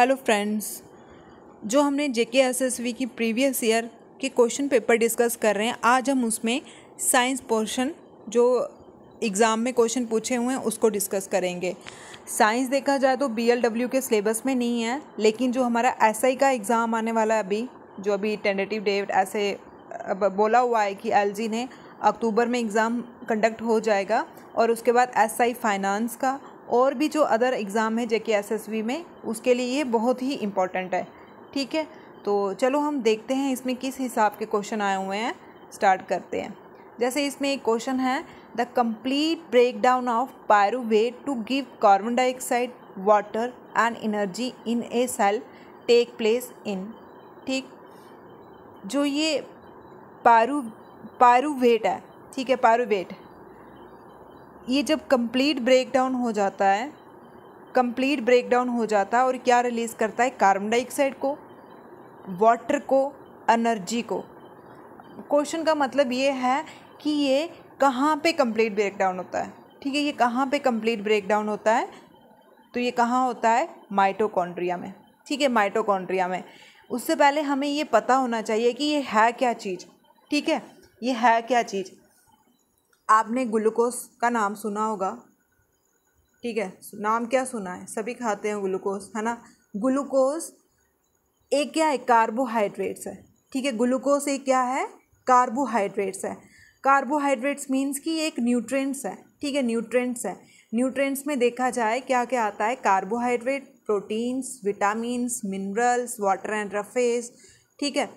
hello friends जो हमने J K S S V की प्रीवियस ईयर के क्वेश्चन पेपर डिस्कस कर रहे हैं आज हम उसमें साइंस पोर्शन जो एग्ज़ाम में क्वेश्चन पूछे हुए हैं उसको डिस्कस करेंगे साइंस देखा जाए तो बी एल डब्ल्यू के सिलेबस में नहीं है लेकिन जो हमारा एस आई का एग्ज़ाम आने वाला है अभी जो अभी टेंडेटिव डेट ऐसे बोला हुआ है कि एल जी ने अक्टूबर में एग्ज़ाम कंडक्ट हो जाएगा और उसके बाद एस आई फाइनेंस का और भी जो अदर एग्ज़ाम है जेके वी में उसके लिए ये बहुत ही इम्पॉर्टेंट है ठीक है तो चलो हम देखते हैं इसमें किस हिसाब के क्वेश्चन आए हुए हैं स्टार्ट करते हैं जैसे इसमें एक क्वेश्चन है the complete break down of pyruvate to give carbon dioxide water and energy in a cell take place in ठीक जो ये पारू पायरूवेट है ठीक है पायरूवेट ये जब कंप्लीट ब्रेकडाउन हो जाता है कंप्लीट ब्रेकडाउन हो जाता है और क्या रिलीज़ करता है कार्बन डाइऑक्साइड को वाटर को एनर्जी को क्वेश्चन का मतलब ये है कि ये कहाँ पे कंप्लीट ब्रेकडाउन होता है ठीक है ये कहाँ पे कंप्लीट ब्रेकडाउन होता है तो ये कहाँ होता है माइटोकॉन्ड्रिया में ठीक है माइटोकॉन्ड्रिया में उससे पहले हमें ये पता होना चाहिए कि ये है क्या चीज़ ठीक है ये है क्या चीज़ आपने ग्लूकोस का नाम सुना होगा ठीक है नाम क्या सुना है सभी खाते हैं ग्लूकोस है ना ग्लूकोस एक क्या है कार्बोहाइड्रेट्स है ठीक है ग्लूकोज एक क्या है कार्बोहाइड्रेट्स है कार्बोहाइड्रेट्स मीन्स कि एक न्यूट्रेंट्स है ठीक है न्यूट्रेंट्स है न्यूट्रेंट्स में देखा जाए क्या क्या आता है carbohydrate proteins vitamins minerals water and roughage ठीक है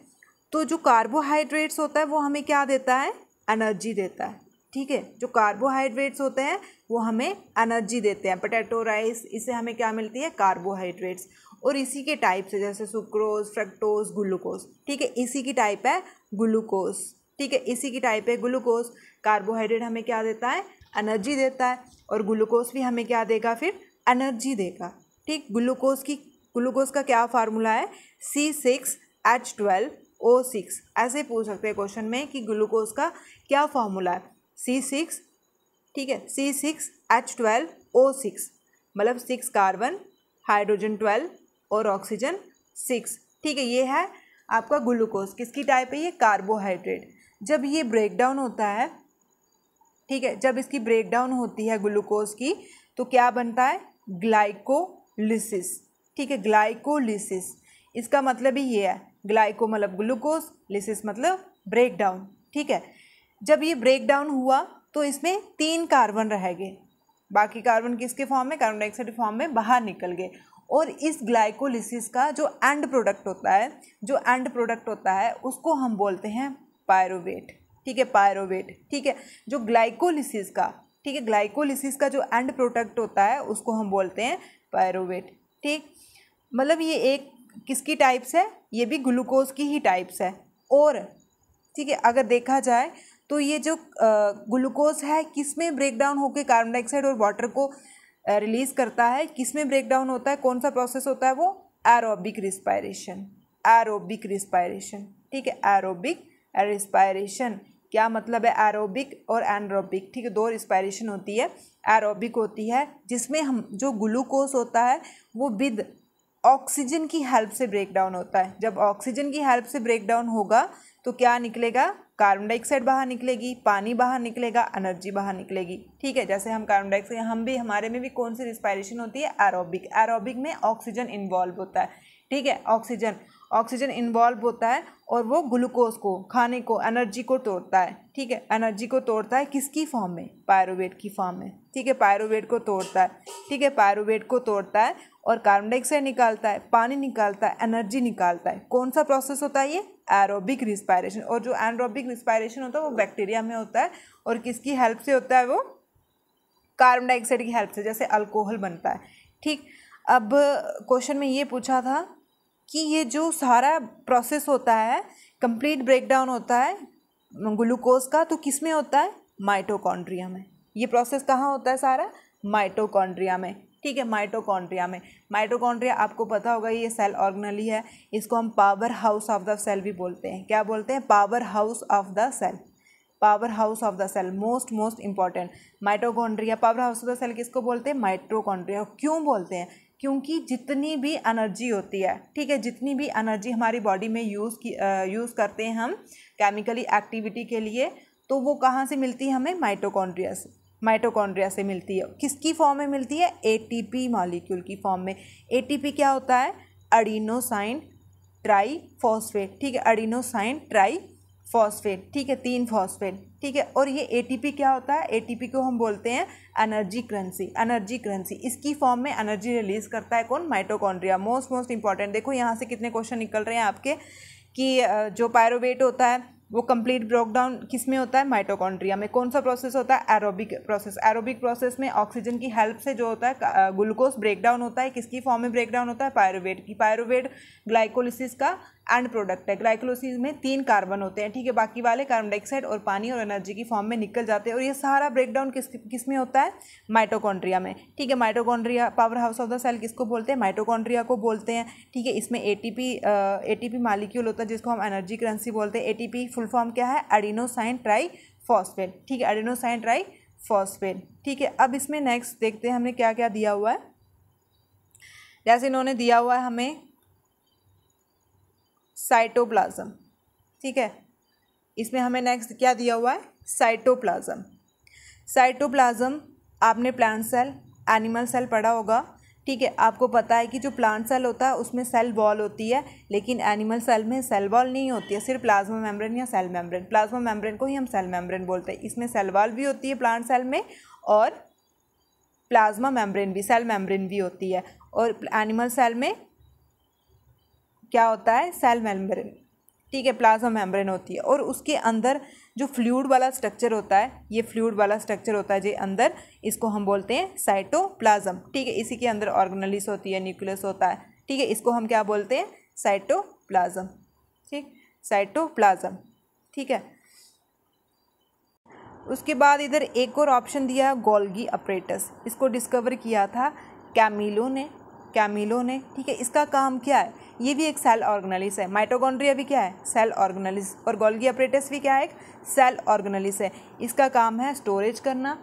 तो जो कार्बोहाइड्रेट्स होता है वो हमें क्या देता है एनर्जी देता है ठीक है जो कार्बोहाइड्रेट्स होते हैं वो हमें एनर्जी देते हैं पोटैटो राइस इससे हमें क्या मिलती है कार्बोहाइड्रेट्स और इसी के टाइप से जैसे सुक्रोज फ्रक्टोज ग्लूकोज ठीक है इसी की टाइप है ग्लूकोज ठीक है इसी की टाइप है ग्लूकोज कार्बोहाइड्रेट हमें क्या देता है एनर्जी देता है और ग्लूकोज भी हमें क्या देगा फिर एनर्जी देगा ठीक ग्लूकोज की ग्लूकोज का क्या फार्मूला है C six H twelve O six ऐसे पूछ सकते हैं क्वेश्चन में कि ग्लूकोज का क्या फार्मूला है सी सिक्स ठीक है C six H twelve O six मतलब सिक्स कार्बन हाइड्रोजन ट्वेल्व और ऑक्सीजन सिक्स ठीक है ये है आपका ग्लूकोज किसकी टाइप है ये कार्बोहाइड्रेट जब ये ब्रेक डाउन होता है ठीक है जब इसकी ब्रेक डाउन होती है ग्लूकोज की तो क्या बनता है ग्लाइकोलिसिस ठीक है ग्लाइकोलिसिस इसका मतलब ही ये है ग्लाइको मतलब ग्लूकोज लिसिस मतलब ब्रेक डाउन ठीक है जब ये ब्रेक डाउन हुआ तो इसमें तीन कार्बन रह गए बाकी कार्बन किसके फॉर्म में कार्बन डाइऑक्साइड के फॉर्म में बाहर निकल गए और इस ग्लाइकोलिसिस का जो एंड प्रोडक्ट होता है जो एंड प्रोडक्ट होता है उसको हम बोलते हैं पायरोवेट ठीक है पायरोवेट ठीक है जो ग्लाइकोलिसिस का ठीक है ग्लाइकोलिसिस का जो एंड प्रोडक्ट होता है उसको हम बोलते हैं पायरोवेट ठीक मतलब ये एक किसकी टाइप्स है ये भी ग्लूकोज की ही टाइप्स है और ठीक है अगर देखा जाए तो ये जो ग्लूकोज है किस में ब्रेक डाउन होकर कार्बन डाइऑक्साइड और वाटर को रिलीज़ करता है किस में ब्रेक डाउन होता है कौन सा प्रोसेस होता है वो एरोबिक रिस्पायरेशन एरोबिक रिस्पायरेशन ठीक है एरोबिक रिस्पायरेशन क्या मतलब है एरोबिक और एनरोबिक ठीक है दो रिस्पायरेशन होती है एरोबिक होती है जिसमें हम जो ग्लूकोज होता है वो विद ऑक्सीजन की हेल्प से ब्रेक डाउन होता है जब ऑक्सीजन की हेल्प से ब्रेक डाउन होगा तो क्या निकलेगा कार्बन डाइऑक्साइड बाहर निकलेगी पानी बाहर निकलेगा एनर्जी बाहर निकलेगी ठीक है जैसे हम कार्बन डाइऑक्साइड हम भी हमारे में भी कौन सी रिस्पायरेशन होती है एरोबिक एरोबिक में ऑक्सीजन इन्वॉल्व होता है ठीक है ऑक्सीजन ऑक्सीजन इन्वॉल्व होता है और वो ग्लूकोज को खाने को एनर्जी को तोड़ता है ठीक है एनर्जी को तोड़ता है किसकी फॉर्म में पायरोवेट की फॉर्म में ठीक है पायरोवेट को तोड़ता है ठीक है पायरोवेट को तोड़ता है और कार्बन डाइऑक्साइड निकालता है पानी निकालता है एनर्जी निकालता है कौन सा प्रोसेस होता है ये एरोबिक रिस्पायरेशन और जो एनरोबिक रिस्पायरेशन होता है वो बैक्टीरिया में होता है और किसकी हेल्प से होता है वो कार्बन डाइऑक्साइड की हेल्प से जैसे अल्कोहल बनता है ठीक अब क्वेश्चन में ये पूछा था कि ये जो सारा प्रोसेस होता है कंप्लीट ब्रेकडाउन होता है ग्लूकोज का तो किस में होता है माइटोकॉन्ड्रिया में ये प्रोसेस कहाँ होता है सारा माइटोकॉन्ड्रिया में ठीक है माइटोकॉन्ड्रिया में माइटोकॉन्ड्रिया आपको पता होगा ये सेल ऑर्गनली है इसको हम power house of the cell भी बोलते हैं क्या बोलते हैं power house of the cell power house of the cell most most important mitochondria power house of the cell किसको बोलते हैं माइट्रोकॉन्ड्रिया क्यों बोलते हैं क्योंकि जितनी भी एनर्जी होती है ठीक है जितनी भी एनर्जी हमारी बॉडी में यूज़ की यूज़ करते हैं हम केमिकली एक्टिविटी के लिए तो वो कहाँ से मिलती है हमें माइटोकॉन्ड्रिया से माइटोकॉन्ड्रिया से मिलती है किसकी फॉर्म में मिलती है एटीपी मॉलिक्यूल की फॉर्म में एटीपी क्या होता है अडिनोसाइन फॉस्फेट ठीक है अडिनोसाइन फॉस्फेट ठीक है तीन फॉस्फेट ठीक है और ये एटीपी क्या होता है एटीपी को हम बोलते हैं एनर्जी करेंसी एनर्जी करेंसी इसकी फॉर्म में एनर्जी रिलीज करता है कौन माइटोकॉन्ड्रिया मोस्ट मोस्ट इंपॉर्टेंट देखो यहाँ से कितने क्वेश्चन निकल रहे हैं आपके कि जो पायरोवेट होता है वो कंप्लीट ब्रेकडाउन किस में होता है माइटोकॉन्ड्रिया में कौन सा प्रोसेस होता है एरोबिक प्रोसेस एरोबिक प्रोसेस में ऑक्सीजन की हेल्प से जो होता है ग्लूकोज ब्रेकडाउन होता है किसकी फॉर्म में ब्रेकडाउन होता है पायरोवेट की पायरोवेट ग्लाइकोलिसिस का एंड प्रोडक्ट है ग्लाइकोलोसिस में तीन कार्बन होते हैं ठीक है बाकी वाले कार्बन डाइऑक्साइड और पानी और एनर्जी की फॉर्म में निकल जाते हैं और ये सारा ब्रेकडाउन किस किस में होता है माइटोकॉन्ड्रिया में ठीक है mitochondria power house of the cell किसको बोलते हैं माइटोकॉन्ड्रिया को बोलते हैं ठीक है इसमें ए एटीपी मालिक्यूल होता है जिसको हम एनर्जी करेंसी बोलते हैं ए एटीपी फुल फॉर्म क्या है एडिनोसाइन ट्राई फॉस्फेट ठीक है एडिनोसाइन ट्राई फॉस्फेट ठीक है अब इसमें नेक्स्ट देखते हैं हमने क्या क्या दिया हुआ है जैसे इन्होंने दिया हुआ है हमें साइटोप्लाज्म ठीक है इसमें हमें नेक्स्ट क्या दिया हुआ है साइटोप्लाज्म साइटोप्लाज्म आपने प्लांट सेल एनिमल सेल पढ़ा होगा ठीक है आपको पता है कि जो प्लांट सेल होता है उसमें सेल वॉल होती है लेकिन एनिमल सेल में सेल वॉल नहीं होती है सिर्फ प्लाज्मा मेम्ब्रेन या सेल मेम्ब्रेन प्लाज्मा मेम्ब्रेन को ही हम सेल मेम्ब्रेन बोलते हैं इसमें सेल वॉल भी होती है प्लांट सेल में और प्लाज्मा मेम्ब्रेन भी सेल मेम्ब्रेन भी होती है और एनिमल सेल में क्या होता है सेल मेम्ब्रेन ठीक है प्लाज्मा मेम्ब्रेन होती है और उसके अंदर जो फ्लूड वाला स्ट्रक्चर होता है ये फ्लूड वाला स्ट्रक्चर होता है जे अंदर इसको हम बोलते हैं साइटोप्लाज्म ठीक है इसी के अंदर ऑर्गेनलिस होती है न्यूक्लियस होता है ठीक है इसको हम क्या बोलते हैं साइटोप्लाज्म ठीक साइटोप्लाज्म ठीक है उसके बाद इधर एक और ऑप्शन दिया है गोल्गी अपरेटस इसको डिस्कवर किया था कैमिलो ने कैमिलो ने ठीक है इसका काम क्या है ये भी एक सेल ऑर्गेनलिस है माइटोगोंड्रिया भी क्या है सेल ऑर्गेनलिस और गोल्गी अपरेटस भी क्या है एक सेल ऑर्गेनलिस है इसका काम है स्टोरेज करना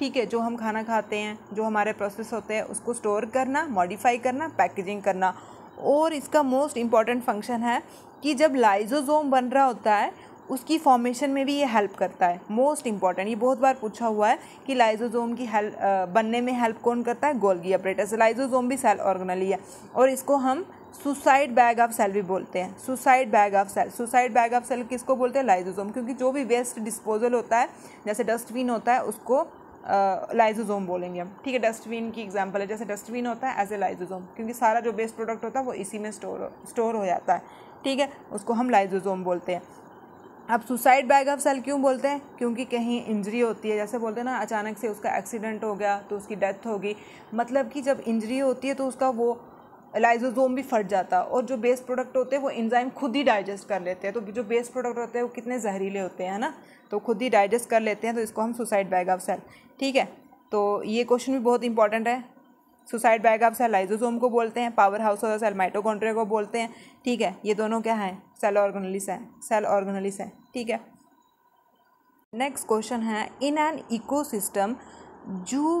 ठीक है जो हम खाना खाते हैं जो हमारे प्रोसेस होते हैं उसको स्टोर करना मॉडिफाई करना पैकेजिंग करना और इसका मोस्ट इम्पॉर्टेंट फंक्शन है कि जब लाइजोजोम बन रहा होता है उसकी फॉर्मेशन में भी ये हेल्प करता है मोस्ट इंपॉर्टेंट ये बहुत बार पूछा हुआ है कि लाइजोजोम की हेल्प बनने में हेल्प कौन करता है गोल्गी अपरेटस लाइजोजोम भी सेल ऑर्गनली है और इसको हम सुसाइड बैग ऑफ सेल भी बोलते हैं suicide bag of cell suicide bag of cell किसको बोलते हैं लाइजोजोम क्योंकि जो भी वेस्ट डिस्पोजल होता है जैसे डस्टबिन होता है उसको लाइजोजोम बोलेंगे हम ठीक है डस्टबिन की एग्जांपल है जैसे डस्टबिन होता है एज ए लाइजोजोम क्योंकि सारा जो वेस्ट प्रोडक्ट होता है वो इसी में स्टोर स्टोर हो जाता है ठीक है उसको हम लाइजोजोम बोलते हैं अब सुसाइड बैग ऑफ सेल क्यों बोलते हैं क्योंकि कहीं इंजरी होती है जैसे बोलते हैं ना अचानक से उसका एक्सीडेंट हो गया तो उसकी डेथ होगी मतलब कि जब इंजरी होती है तो उसका वो लाइजोजोम भी फट जाता और जो बेस्ट प्रोडक्ट होते हैं वो इंजाइम खुद ही डाइजेस्ट कर लेते हैं तो जो बेस्ट प्रोडक्ट होते हैं वो कितने जहरीले होते हैं ना तो खुद ही डाइजेस्ट कर लेते हैं तो इसको हम सुसाइड बैग ऑफ सेल ठीक है तो ये क्वेश्चन भी बहुत इंपॉर्टेंट है सुसाइड बैग आप सेलाइजोजोम को बोलते हैं पावर हाउस और सेल माइटोकॉन्ड्रिया को बोलते हैं ठीक है ये दोनों क्या हैं सेल ऑर्गेनलिस है सेल ऑर्गेनलिस है ठीक है नेक्स्ट क्वेश्चन है इन an ecosystem 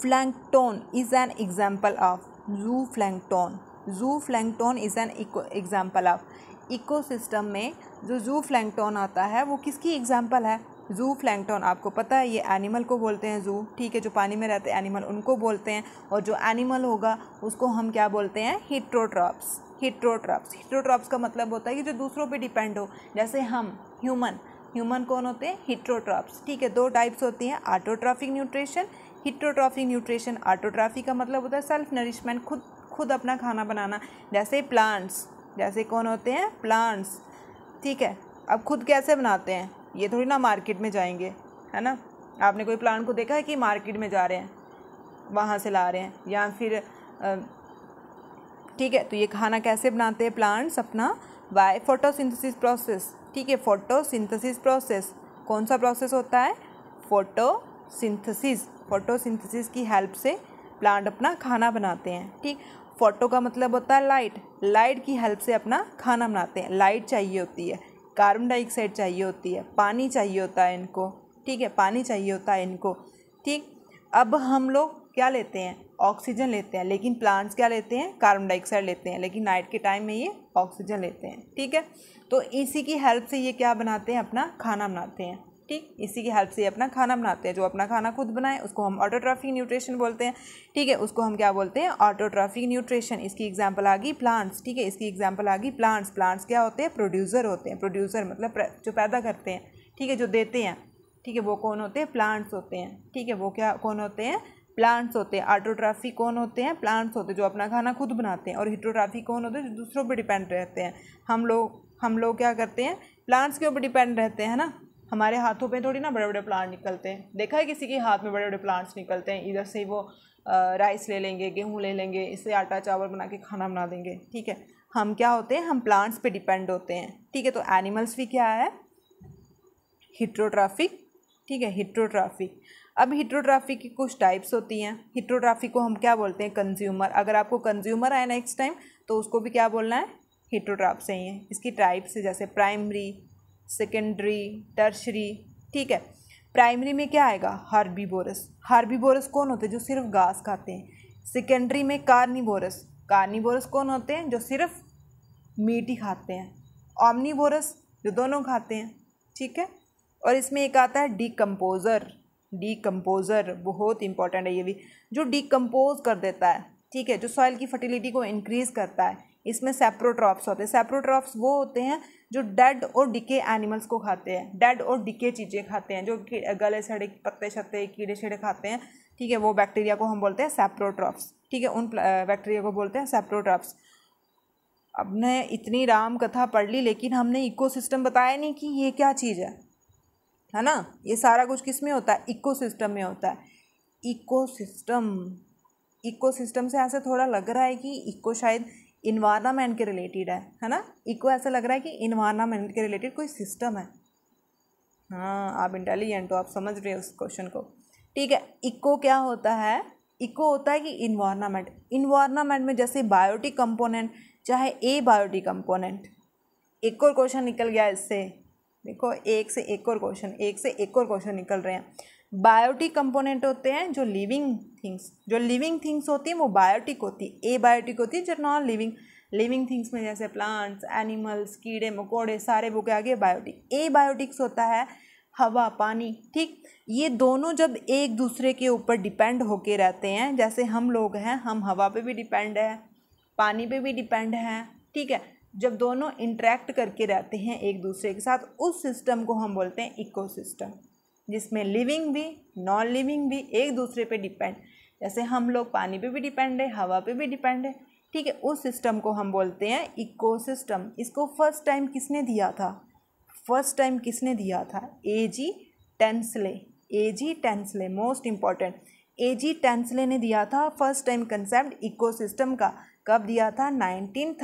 zooplankton is an example of zooplankton zooplankton is an example of ecosystem में जो जू फ्लैंकटोन आता है वो किसकी एग्जाम्पल है जू फ्लैंगटॉन आपको पता है ये एनिमल को बोलते हैं जू ठीक है जो पानी में रहते हैं एनिमल उनको बोलते हैं और जो एनिमल होगा उसको हम क्या बोलते हैं हिट्रोट्रॉप्स हिट्रोट्रॉप्स हिट्रोट्रॉप्स का मतलब होता है कि जो दूसरों पे डिपेंड हो जैसे हम ह्यूमन ह्यूमन कौन होते हैं हिट्रोट्रॉप्स ठीक है दो टाइप्स होती हैं autotrophic nutrition heterotrophic nutrition autotrophy का मतलब होता है सेल्फ नरिशमेंट खुद खुद अपना खाना बनाना जैसे प्लांट्स जैसे कौन होते हैं प्लांट्स ठीक है अब खुद कैसे बनाते हैं ये थोड़ी ना मार्केट में जाएंगे है ना आपने कोई प्लांट को देखा है कि मार्केट में जा रहे हैं वहाँ से ला रहे हैं या फिर ठीक है तो ये खाना कैसे बनाते हैं प्लांट्स अपना बाय फोटोसिंथेसिस प्रोसेस ठीक है फोटोसिंथेसिस प्रोसेस कौन सा प्रोसेस होता है फोटोसिंथेसिस फोटोसिंथेसिस की हेल्प से प्लांट अपना खाना बनाते हैं ठीक फोटो का मतलब होता है लाइट लाइट की हेल्प से अपना खाना बनाते हैं लाइट चाहिए होती है कार्बन डाइऑक्साइड चाहिए होती है पानी चाहिए होता है इनको ठीक है पानी चाहिए होता है इनको ठीक अब हम लोग क्या लेते हैं ऑक्सीजन लेते हैं लेकिन प्लांट्स क्या लेते हैं कार्बन डाइऑक्साइड लेते हैं लेकिन नाइट के टाइम में ये ऑक्सीजन लेते हैं ठीक है तो इसी की हेल्प से ये क्या बनाते हैं अपना खाना बनाते हैं ठीक इसी की हेल्प से अपना खाना बनाते हैं जो अपना खाना खुद बनाए उसको हम ऑटोट्राफिक न्यूट्रिशन बोलते हैं ठीक है उसको हम क्या बोलते हैं ऑटोट्राफिक न्यूट्रिशन इसकी एग्जाम्पल आ गई प्लांट्स ठीक है इसकी एग्जाम्पल आ गई प्लांट्स प्लांट्स क्या होते हैं प्रोड्यूसर होते हैं प्रोड्यूसर मतलब जो पैदा करते हैं ठीक है जो देते हैं ठीक है वो कौन होते हैं प्लांट्स होते हैं ठीक है वो क्या कौन होते हैं प्लांट्स होते हैं आटोट्राफी कौन होते हैं प्लांट्स होते हैं जो अपना खाना खुद बनाते हैं और हिट्रोट्राफी कौन होते हैं जो दूसरों पर डिपेंड रहते हैं हम लोग हम लोग क्या करते हैं प्लांट्स के ऊपर डिपेंड रहते हैं ना हमारे हाथों पे थोड़ी ना बड़े बड़े प्लांट निकलते हैं देखा है किसी के हाथ में बड़े बड़े प्लांट्स निकलते हैं इधर से ही वो राइस ले लेंगे गेहूँ ले लेंगे इससे आटा चावल बना के खाना बना देंगे ठीक है हम क्या होते हैं हम प्लांट्स पे डिपेंड होते हैं ठीक है तो एनिमल्स भी क्या है हिट्रोट्राफिक ठीक है हिट्रोट्राफिक अब हिट्रोट्राफिक की कुछ टाइप्स होती हैं हिट्रोट्राफिक को हम क्या बोलते हैं कंज्यूमर अगर आपको कंज्यूमर आए नेक्स्ट टाइम तो उसको भी क्या बोलना है हिट्रोट्राफ से ही है इसकी टाइप्स जैसे प्राइमरी सेकेंडरी टर्शरी ठीक है प्राइमरी में क्या आएगा हार्बीबोरस हार्बीबोरस कौन होते हैं जो सिर्फ घास खाते हैं सेकेंडरी में कार्निबोरस कार्निबोरस कौन होते हैं जो सिर्फ मीट ही खाते हैं ऑमनीबोरस जो दोनों खाते हैं ठीक है और इसमें एक आता है डीकम्पोज़र डीकम्पोज़र बहुत इंपॉर्टेंट है ये भी जो डीकम्पोज कर देता है ठीक है जो सॉइल की फर्टिलिटी को इंक्रीज़ करता है इसमें सेप्रोट्रॉप्स होते हैं सेप्रोट्रॉप्स वो होते हैं जो डेड और डिके एनिमल्स को खाते हैं डेड और डिके चीज़ें खाते हैं जो गले सड़े पत्ते छत्ते कीड़े छेड़े खाते हैं ठीक है वो बैक्टीरिया को हम बोलते हैं सेप्रोट्रॉप्स ठीक है उन बैक्टीरिया को बोलते हैं सेप्रोट्रॉप्स ने इतनी राम कथा पढ़ ली लेकिन हमने इकोसिस्टम बताया नहीं कि ये क्या चीज़ है है ना ये सारा कुछ किस में होता है इकोसिस्टम में होता है इकोसिस्टम इकोसिस्टम से ऐसे थोड़ा लग रहा है कि इको शायद इन्वायरमेंट के रिलेटेड है है ना इको ऐसा लग रहा है कि इन्वायरमेंट के रिलेटेड कोई सिस्टम है हाँ आप इंटेलिजेंट हो आप समझ रहे हो उस क्वेश्चन को ठीक है इको क्या होता है इको होता है कि इन्वायरमेंट इन्वायरमेंट में जैसे बायोटिक कंपोनेंट चाहे ए बायोटिक कंपोनेंट एक और क्वेश्चन निकल गया इससे देखो एक से एक और क्वेश्चन एक से एक और क्वेश्चन निकल रहे हैं बायोटिक कंपोनेंट होते हैं जो लिविंग थिंग्स जो लिविंग थिंग्स होती हैं वो बायोटिक होती है ए बायोटिक होती है जो नॉन लिविंग लिविंग थिंग्स में जैसे प्लांट्स एनिमल्स कीड़े मकोड़े सारे के आगे बायोटिक ए बायोटिक्स होता है हवा पानी ठीक ये दोनों जब एक दूसरे के ऊपर डिपेंड होके रहते हैं जैसे हम लोग हैं हम हवा पे भी डिपेंड है पानी पे भी डिपेंड है ठीक है जब दोनों इंट्रैक्ट करके रहते हैं एक दूसरे के साथ उस सिस्टम को हम बोलते हैं इकोसिस्टम जिसमें लिविंग भी नॉन लिविंग भी एक दूसरे पे डिपेंड जैसे हम लोग पानी पे भी डिपेंड है हवा पे भी डिपेंड है ठीक है उस सिस्टम को हम बोलते हैं इकोसिस्टम इसको फर्स्ट टाइम किसने दिया था फर्स्ट टाइम किसने दिया था A G Tansley A G Tansley most important A G Tansley ने दिया था फर्स्ट टाइम कंसेप्ट इकोसिस्टम का कब दिया था नाइनटीन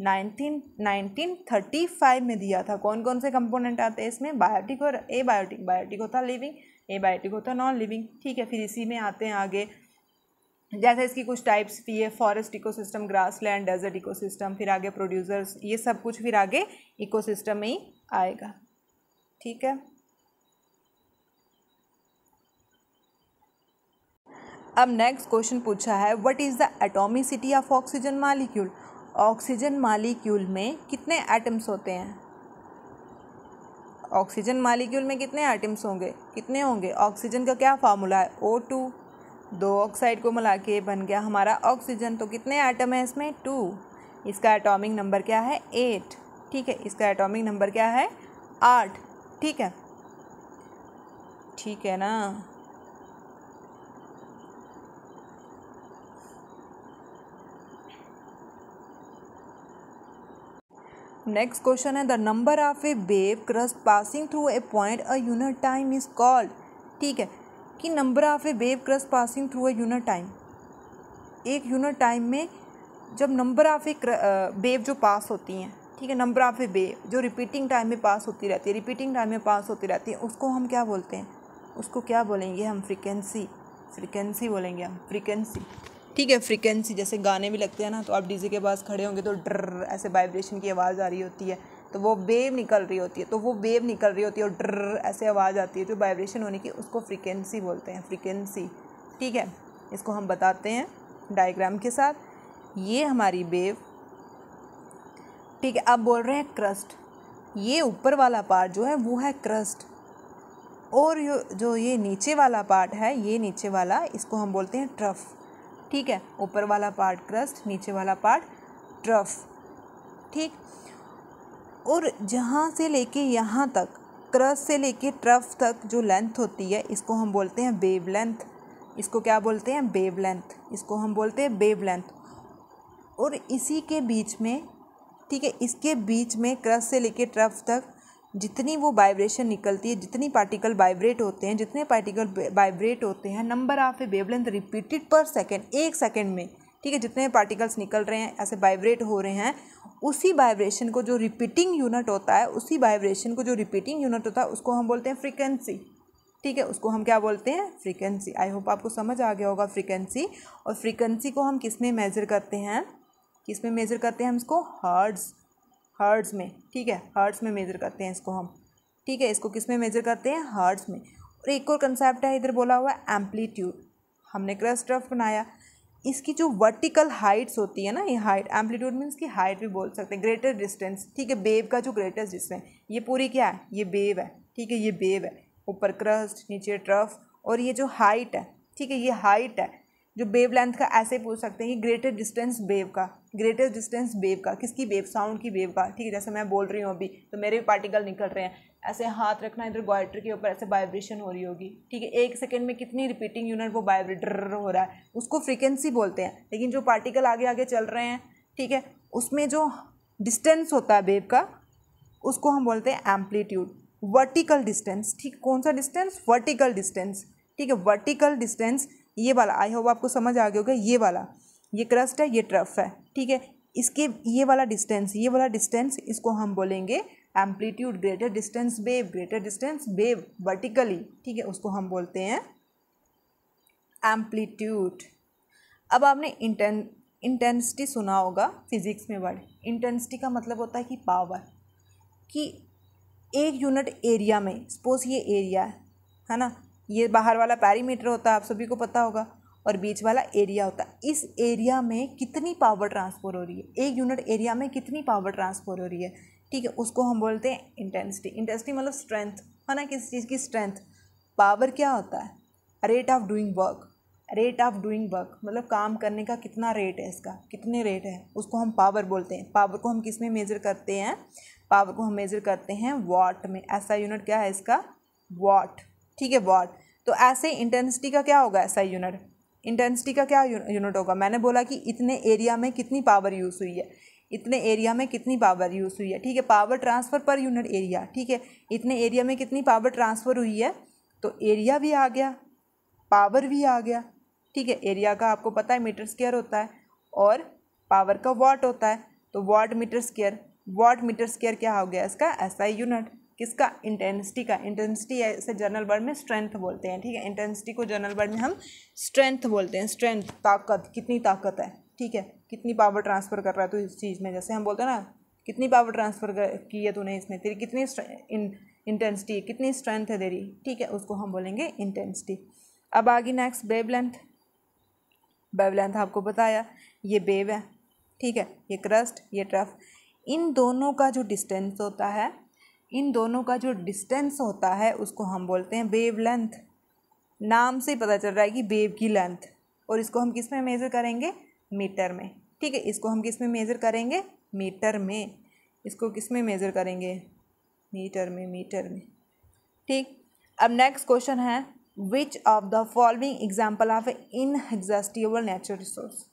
नाइनटीन थर्टी फाइव में दिया था कौन कौन से कंपोनेंट आते हैं इसमें बायोटिक और ए बायोटिक बायोटिक होता लिविंग ए बायोटिक होता नॉन लिविंग ठीक है फिर इसी में आते हैं आगे जैसे इसकी कुछ टाइप्स भी है forest ecosystem grassland desert ecosystem फिर आगे प्रोड्यूसर्स ये सब कुछ फिर आगे इकोसिस्टम में ही आएगा ठीक है अब नेक्स्ट क्वेश्चन पूछा है what is the atomicity of oxygen molecule oxygen molecule में कितने एटम्स होते हैं ऑक्सीजन मालिक्यूल में कितने एटम्स होंगे कितने होंगे ऑक्सीजन का क्या फार्मूला है ओ टू दो ऑक्साइड को मिला के बन गया हमारा ऑक्सीजन तो कितने एटम है इसमें टू इसका एटॉमिक नंबर क्या है एट ठीक है इसका एटॉमिक नंबर क्या है आठ ठीक है ठीक है ना नेक्स्ट क्वेश्चन है the number of a wave crest passing through a point a unit time is called ठीक है कि number of a wave crest passing through a unit time एक यूनिट टाइम में जब नंबर ऑफ ए वेव जो पास होती हैं ठीक है नंबर ऑफ ए वेव जो रिपीटिंग टाइम में पास होती रहती है रिपीटिंग टाइम में पास होती रहती है उसको हम क्या बोलते हैं उसको क्या बोलेंगे हम फ्रिक्वेंसी फ्रिक्वेंसी बोलेंगे हम फ्रिक्वेंसी ठीक है फ्रिक्वेंसी जैसे गाने भी लगते हैं ना तो आप डीजे के पास खड़े होंगे तो डर ऐसे वाइब्रेशन की आवाज़ आ रही होती है तो वो वेव निकल रही होती है तो वो वेव निकल रही होती है और डर ऐसे आवाज़ आती है जो तो वाइब्रेशन होने की उसको फ्रिक्वेंसी बोलते हैं फ्रिक्वेंसी ठीक है इसको हम बताते हैं डायग्राम के साथ ये हमारी वेव ठीक है अब बोल रहे हैं क्रस्ट ये ऊपर वाला पार्ट जो है वो है क्रस्ट और जो ये नीचे वाला पार्ट है ये नीचे वाला इसको हम बोलते हैं ट्रफ़ ठीक है ऊपर वाला पार्ट क्रस्ट नीचे वाला पार्ट ट्रफ ठीक और जहाँ से लेके यहाँ तक क्रस्ट से लेके ट्रफ तक जो लेंथ होती है इसको हम बोलते हैं बेब लेंथ इसको क्या बोलते हैं बेब लेंथ इसको हम बोलते हैं बेब लेंथ और इसी के बीच में ठीक है इसके बीच में क्रस से लेके ट्रफ तक जितनी वो वाइब्रेशन निकलती है जितनी पार्टिकल वाइब्रेट होते हैं जितने पार्टिकल वाइब्रेट होते हैं number of a wavelength repeated per second एक सेकेंड में ठीक है जितने पार्टिकल्स निकल रहे हैं ऐसे वाइब्रेट हो रहे हैं उसी वाइब्रेशन को जो रिपीटिंग यूनिट होता है उसी वाइब्रेशन को जो रिपीटिंग यूनिट होता है उसको हम बोलते हैं फ्रीक्वेंसी ठीक है उसको हम क्या बोलते हैं फ्रीक्वेंसी आई होप आपको समझ आ गया होगा फ्रीक्वेंसी और फ्रीक्वेंसी को हम किस में मेज़र करते हैं किस में मेज़र करते हैं हम इसको हर्ड्स हर्ट्स में ठीक है हर्ट्स में मेज़र करते हैं इसको हम ठीक है इसको किस में मेज़र करते हैं हर्ट्स में और एक और कंसेप्ट है इधर बोला हुआ है एम्पलीट्यूड हमने क्रस्ट रफ बनाया इसकी जो वर्टिकल हाइट्स होती है ना ये हाइट एम्पलीट्यूड मीन्स की हाइट भी बोल सकते हैं ग्रेटर डिस्टेंस ठीक है बेब का जो ग्रेटेस्ट डिस्टेंस ये पूरी क्या है ये बेब है ठीक है ये बेव है ऊपर क्रस्ट नीचे ट्रफ और ये जो हाइट है ठीक है ये हाइट है जो बेब लेंथ का ऐसे पूछ सकते हैं कि ग्रेटर डिस्टेंस बेव का ग्रेटेस्ट डिस्टेंस वेव का किसकी वेव साउंड की वेव का ठीक है जैसे मैं बोल रही हूँ अभी तो मेरे भी पार्टिकल निकल रहे हैं ऐसे हाथ रखना इधर गोइटर के ऊपर ऐसे वाइब्रेशन हो रही होगी ठीक है एक सेकंड में कितनी रिपीटिंग यूनिट वो वाइब्रेटर हो रहा है उसको फ्रीक्वेंसी बोलते हैं लेकिन जो पार्टिकल आगे आगे चल रहे हैं ठीक है उसमें जो डिस्टेंस होता है वेव का उसको हम बोलते हैं एम्पलीट्यूड वर्टिकल डिस्टेंस ठीक कौन सा डिस्टेंस वर्टिकल डिस्टेंस ठीक है वर्टिकल डिस्टेंस ये वाला आई होप आपको समझ आ गया होगा ये वाला ये क्रस्ट है ये ट्रफ है ठीक है इसके ये वाला डिस्टेंस ये वाला डिस्टेंस इसको हम बोलेंगे amplitude greater distance wave greater distance wave vertically ठीक है उसको हम बोलते हैं एम्पलीट्यूड अब आपने इंटें इंटेंसिटी सुना होगा फिजिक्स में वर्ड इंटेंसिटी का मतलब होता है कि पावर कि एक यूनिट एरिया में सपोज ये एरिया है है ना ये बाहर वाला पैरीमीटर होता है आप सभी को पता होगा और बीच वाला एरिया होता है इस एरिया में कितनी पावर ट्रांसफ़र हो रही है एक यूनिट एरिया में कितनी पावर ट्रांसफ़र हो रही है ठीक है उसको हम बोलते हैं इंटेंसिटी इंटेंसिटी मतलब स्ट्रेंथ है ना किसी चीज़ की स्ट्रेंथ पावर क्या होता है rate of doing work rate of doing work मतलब काम करने का कितना रेट है इसका कितने रेट है उसको हम पावर बोलते हैं पावर को हम किस में मेज़र करते हैं पावर को हम मेज़र करते हैं वाट में ऐसा यूनिट क्या है इसका वाट ठीक है वाट तो ऐसे इंटेंसिटी का क्या होगा ऐसा यूनिट इंटेंसिटी का क्या यूनिट होगा मैंने बोला कि इतने एरिया में कितनी पावर यूज़ हुई है इतने एरिया में कितनी पावर यूज़ हुई है ठीक है power transfer per unit area ठीक है इतने एरिया में कितनी पावर ट्रांसफ़र हुई है तो एरिया भी आ गया पावर भी आ गया ठीक है एरिया का आपको पता है मीटर स्केयर होता है और पावर का वाट होता है तो watt meter square watt meter square क्या हो गया इसका ऐसा यूनिट किसका इंटेंसिटी का इंटेंसिटी ऐसे जनरल वर्ड में स्ट्रेंथ बोलते हैं ठीक है इंटेंसिटी को जनरल वर्ड में हम स्ट्रेंथ बोलते हैं स्ट्रेंथ ताकत कितनी ताकत है ठीक है कितनी पावर ट्रांसफ़र कर रहा है तो इस चीज़ में जैसे हम बोलते हैं ना कितनी पावर ट्रांसफ़र की है तूने इसमें तेरी कितनी इंटेंसिटी कितनी स्ट्रेंथ है तेरी ठीक है उसको हम बोलेंगे इंटेंसिटी अब आगे next wavelength wavelength आपको बताया ये बेब है ठीक है ये क्रस्ट ये ट्रफ इन दोनों का जो डिस्टेंस होता है इन दोनों का जो डिस्टेंस होता है उसको हम बोलते हैं वेव लेंथ नाम से पता चल रहा है कि वेव की लेंथ और इसको हम किस में मेज़र करेंगे मीटर में ठीक है इसको हम किस में मेज़र करेंगे मीटर में इसको किस में मेज़र करेंगे मीटर में मीटर में ठीक अब नेक्स्ट क्वेश्चन है which of the following example of a exhaustible natural resource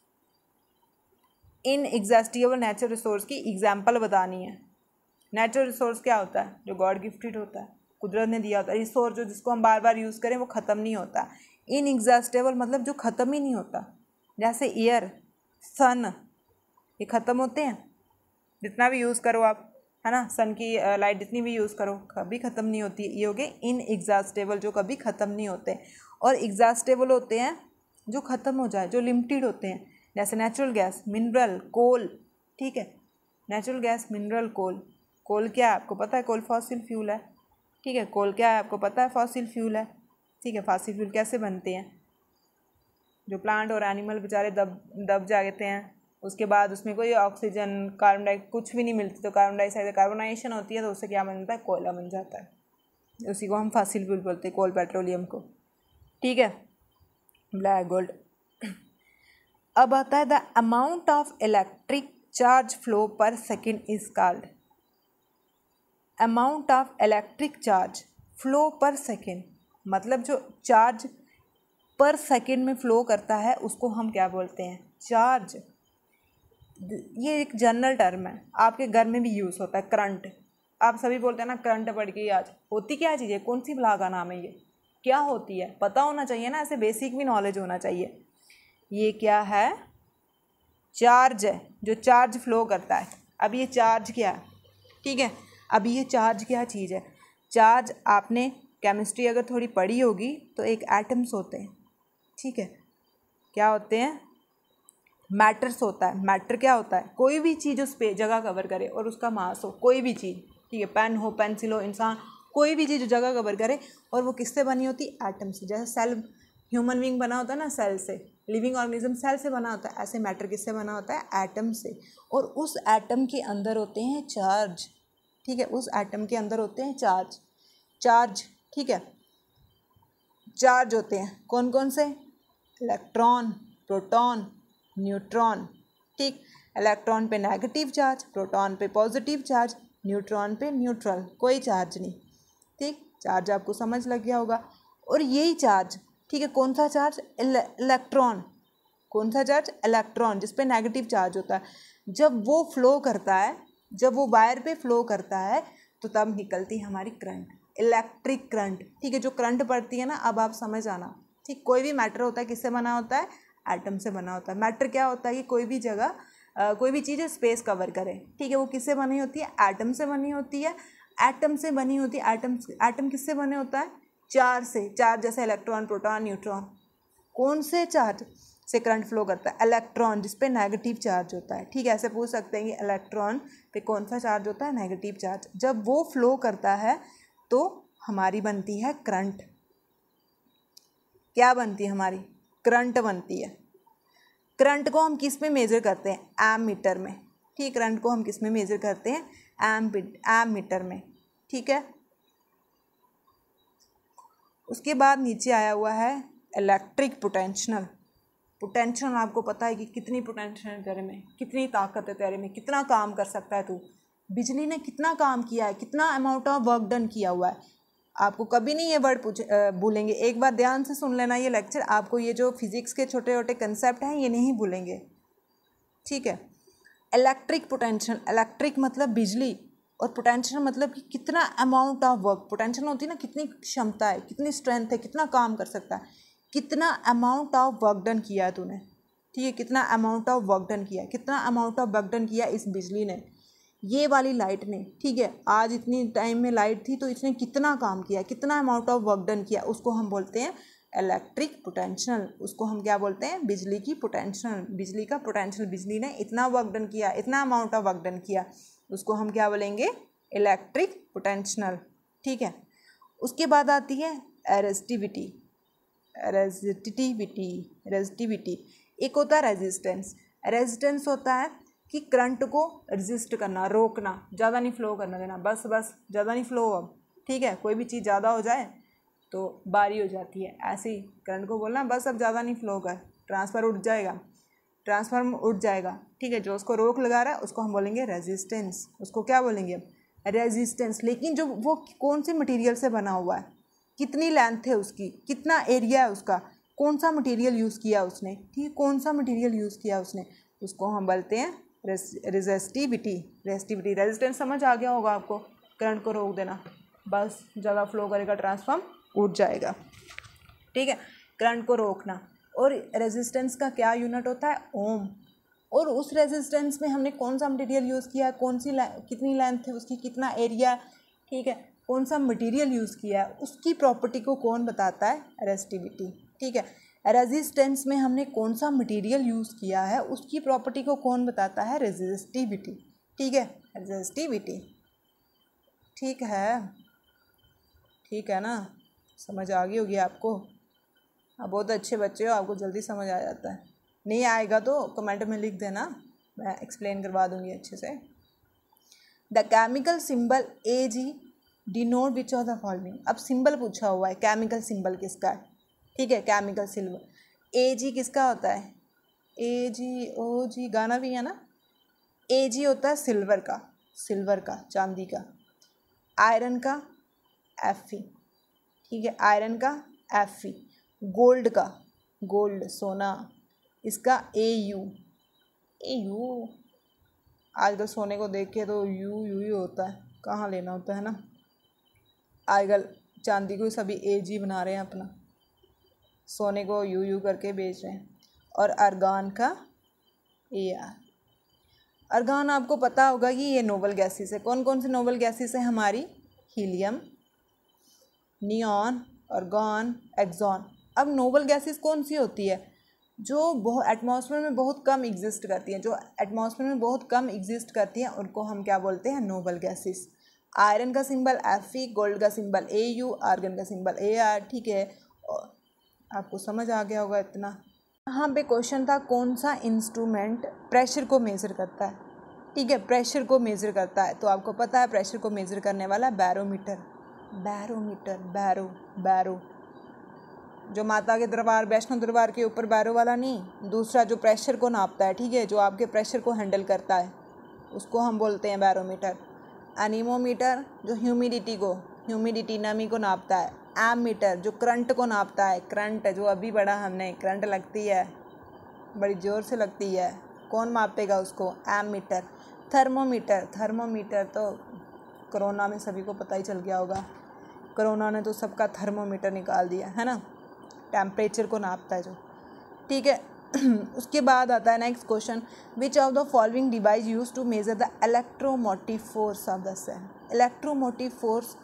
inexhaustible natural resource की एग्जाम्पल बतानी है नेचुरल रिसोर्स क्या होता है जो गॉड गिफ्टेड होता है कुदरत ने दिया होता है रिसोर्स जो जिसको हम बार बार यूज़ करें वो ख़त्म नहीं होता इन एग्जास्टेबल मतलब जो ख़त्म ही नहीं होता जैसे एयर सन ये ख़त्म होते हैं जितना भी यूज़ करो आप है ना सन की लाइट जितनी भी यूज़ करो कभी ख़त्म नहीं होती ये हो गए इन एग्जास्टेबल जो कभी ख़त्म नहीं होते और एग्जास्टेबल होते हैं जो ख़त्म हो जाए जो लिमिटेड होते हैं जैसे नेचुरल गैस मिनरल कोल ठीक है natural gas mineral coal coal क्या है आपको पता है कोल फॉसिल फ्यूल है ठीक है कोल क्या है आपको पता है फॉसिल फ्यूल है ठीक है फॉसिल फ्यूल कैसे बनते हैं जो प्लांट और एनिमल बेचारे दब दब जाते हैं उसके बाद उसमें कोई ऑक्सीजन कार्बन डाइ कुछ भी नहीं मिलती तो कार्बन डाइऑक्साइड कार्बोनाइजेशन होती है तो उससे क्या बन जाता है कोयला बन जाता है उसी को हम फॉसिल फ्यूल बोलते हैं कोल पेट्रोलियम को ठीक है ब्लैक गोल्ड अब आता है the amount of electric charge flow per second is called amount of electric charge flow per second मतलब जो चार्ज पर सेकेंड में फ्लो करता है उसको हम क्या बोलते हैं चार्ज ये एक जनरल टर्म है आपके घर में भी यूज़ होता है करंट आप सभी बोलते हैं ना करंट बढ़ गई आज होती क्या चीज़ है कौन सी भला का नाम है ये क्या होती है पता होना चाहिए ना ऐसे बेसिक भी नॉलेज होना चाहिए ये क्या है चार्ज है जो चार्ज फ्लो करता है अब ये चार्ज क्या है ठीक है अभी ये चार्ज क्या चीज़ है चार्ज आपने केमिस्ट्री अगर थोड़ी पढ़ी होगी तो एक एटम्स होते हैं ठीक है क्या होते हैं मैटर्स होता है मैटर क्या होता है कोई भी चीज़ उस पे जगह कवर करे और उसका मास हो कोई भी चीज़ ठीक है पेन हो पेंसिल हो इंसान कोई भी चीज़ जगह कवर करे और वो किससे बनी होती है एटम से जैसे सेल ह्यूमन बींग बना होता है ना सेल से लिविंग ऑर्गेनिज्म सेल से बना होता है ऐसे मैटर किससे बना होता है एटम से और उस एटम के अंदर होते हैं चार्ज ठीक है उस एटम के अंदर होते हैं चार्ज चार्ज ठीक है चार्ज होते हैं कौन कौन से इलेक्ट्रॉन प्रोटॉन न्यूट्रॉन ठीक इलेक्ट्रॉन पे नेगेटिव चार्ज प्रोटॉन पे पॉजिटिव चार्ज न्यूट्रॉन पे न्यूट्रल कोई चार्ज नहीं ठीक चार्ज आपको समझ लग गया होगा और यही चार्ज ठीक है कौन सा चार्ज इलेक्ट्रॉन कौन सा चार्ज इलेक्ट्रॉन जिसपे नेगेटिव चार्ज होता है जब वो फ्लो करता है जब वो वायर पे फ्लो करता है तो तब निकलती है हमारी करंट इलेक्ट्रिक करंट ठीक है जो करंट पड़ती है ना अब आप समझ आना ठीक कोई भी मैटर होता है किससे बना होता है एटम से बना होता है मैटर क्या होता है कि कोई भी जगह कोई भी चीज़ स्पेस कवर करें ठीक है वो किससे बनी होती है एटम से बनी होती है एटम से बनी होती है एटम एटम किससे बने होता है चार से चार जैसे इलेक्ट्रॉन प्रोटॉन न्यूट्रॉन कौन से चार्ज से करंट फ्लो करता है इलेक्ट्रॉन जिस पर नेगेटिव चार्ज होता है ठीक है ऐसे पूछ सकते हैं कि इलेक्ट्रॉन पे कौन सा चार्ज होता है नेगेटिव चार्ज जब वो फ्लो करता है तो हमारी बनती है करंट क्या बनती है हमारी करंट बनती है करंट को हम किस में मेज़र करते हैं एम मीटर में ठीक करंट को हम किस में मेज़र करते हैं एम एम मीटर में ठीक है उसके बाद नीचे आया हुआ है इलेक्ट्रिक पोटेंशनल पोटेंशियल आपको पता है कि कितनी पोटेंशियल तेरे में कितनी ताकत है तेरे में कितना काम कर सकता है तू बिजली ने कितना काम किया है कितना अमाउंट ऑफ वर्क डन किया हुआ है आपको कभी नहीं ये वर्ड पूछ भूलेंगे एक बार ध्यान से सुन लेना ये लेक्चर आपको ये जो फिज़िक्स के छोटे छोटे कंसेप्ट हैं ये नहीं भूलेंगे ठीक है इलेक्ट्रिक पोटेंशियल इलेक्ट्रिक मतलब बिजली और पोटेंशियल मतलब कि कितना अमाउंट ऑफ वर्क पोटेंशियल होती है ना कितनी क्षमता है कितनी स्ट्रेंथ है कितना काम कर सकता है कितना अमाउंट ऑफ वर्क डन किया है तूने ठीक है कितना अमाउंट ऑफ वर्क डन किया कितना अमाउंट ऑफ वर्क डन किया इस बिजली ने ये वाली लाइट ने ठीक है आज इतनी टाइम में लाइट थी तो इसने कितना काम किया कितना अमाउंट ऑफ वर्क डन किया उसको हम बोलते हैं इलेक्ट्रिक पोटेंशियल उसको हम क्या बोलते हैं बिजली की पोटेंशियल बिजली का पोटेंशियल बिजली ने इतना वर्क डन किया इतना अमाउंट ऑफ वर्क डन किया उसको हम क्या बोलेंगे इलेक्ट्रिक पोटेंशियल ठीक है उसके बाद आती है एरेस्टिविटी रेजिटिविटी रेजिटिविटी एक होता है रेजिस्टेंस रेजिस्टेंस होता है कि करंट को रजिस्ट करना रोकना ज़्यादा नहीं फ्लो करना देना बस बस ज़्यादा नहीं फ्लो अब ठीक है कोई भी चीज़ ज़्यादा हो जाए तो बारी हो जाती है ऐसे ही करंट को बोलना बस अब ज़्यादा नहीं फ्लो कर ट्रांसफ़र उठ जाएगा ट्रांसफार्म उठ जाएगा ठीक है जो उसको रोक लगा रहा है उसको हम बोलेंगे रेजिस्टेंस उसको क्या बोलेंगे रेजिस्टेंस लेकिन जो वो कौन से मटेरियल से बना हुआ है कितनी लेंथ है उसकी कितना एरिया है उसका कौन सा मटेरियल यूज़ किया उसने ठीक है कौन सा मटेरियल यूज़ किया उसने उसको हम बोलते हैं रेजिस्टिविटी रेजिस्टिविटी रेजिस्टेंस समझ आ गया होगा आपको करंट को रोक देना बस जगह फ्लो करेगा ट्रांसफॉर्म उठ जाएगा ठीक है करंट को रोकना और रेजिस्टेंस का क्या यूनिट होता है ओम और उस रेजिस्टेंस में हमने कौन सा मटेरियल यूज़ किया है कौन सी कितनी लेंथ है उसकी कितना एरिया ठीक है कौन सा मटेरियल यूज़ किया है उसकी प्रॉपर्टी को कौन बताता है रेस्टिविटी ठीक है रेजिस्टेंस में हमने कौन सा मटेरियल यूज़ किया है उसकी प्रॉपर्टी को कौन बताता है रेजिस्टिविटी ठीक है रेजिस्टिविटी ठीक है ठीक है ना समझ आ गई होगी आपको आप बहुत अच्छे बच्चे हो आपको जल्दी समझ आ जाता है नहीं आएगा तो कमेंट में लिख देना मैं एक्सप्लेन करवा दूँगी अच्छे से the chemical symbol A G denote which of the following अब सिंबल पूछा हुआ है केमिकल सिंबल किसका है ठीक है केमिकल सिंबल ए जी किसका होता है ए जी ओ जी गाना भी है ना ए जी होता है सिल्वर का सिल्वर का चांदी का आयरन का एफ ई ठीक है आयरन का एफ ई गोल्ड का गोल्ड सोना इसका ए यू ए यू आजकल सोने को देख के तो यू यू ही होता है कहाँ लेना होता है ना आजकल चांदी को सभी ए जी बना रहे हैं अपना सोने को यू यू करके बेच रहे हैं और अरगान का ए आर अरगान आपको पता होगा कि ये नोबल गैसेस है कौन कौन से नोबल गैसेस है हमारी हीलियम नियॉन ऑर्गॉन एक्जॉन अब नोबल गैसेस कौन सी होती है जो बहुत एटमॉस्फेयर में बहुत कम एग्जिस्ट करती हैं जो एटमॉस्फेयर में बहुत कम एग्जिस्ट करती हैं उनको हम क्या बोलते हैं नोबल गैसेस आयरन का सिंबल एफ ई गोल्ड का सिंबल ए यू आर्गन का सिंबल ए आर ठीक है आपको समझ आ गया होगा इतना यहाँ पे क्वेश्चन था कौन सा इंस्ट्रूमेंट प्रेशर को मेज़र करता है ठीक है प्रेशर को मेज़र करता है तो आपको पता है प्रेशर को मेज़र करने वाला बैरोमीटर बैरोमीटर बैरो बैरो जो माता के दरबार वैष्णो दरबार के ऊपर बैरो वाला नहीं दूसरा जो प्रेशर को नापता है ठीक है जो आपके प्रेशर को हैंडल करता है उसको हम बोलते हैं बैरोमीटर एनीमोमीटर जो ह्यूमिडिटी को ह्यूमिडिटी नमी को नापता है एम मीटर जो करंट को नापता है करंट जो अभी बड़ा हमने करंट लगती है बड़ी ज़ोर से लगती है कौन मापेगा उसको एम मीटर थर्मोमीटर थर्मोमीटर तो कोरोना में सभी को पता ही चल गया होगा कोरोना ने तो सबका थर्मोमीटर निकाल दिया है ना टेम्परेचर को नापता है जो ठीक है उसके बाद आता है next question which of the following device use to measure the electromotive force of the cell electromotive force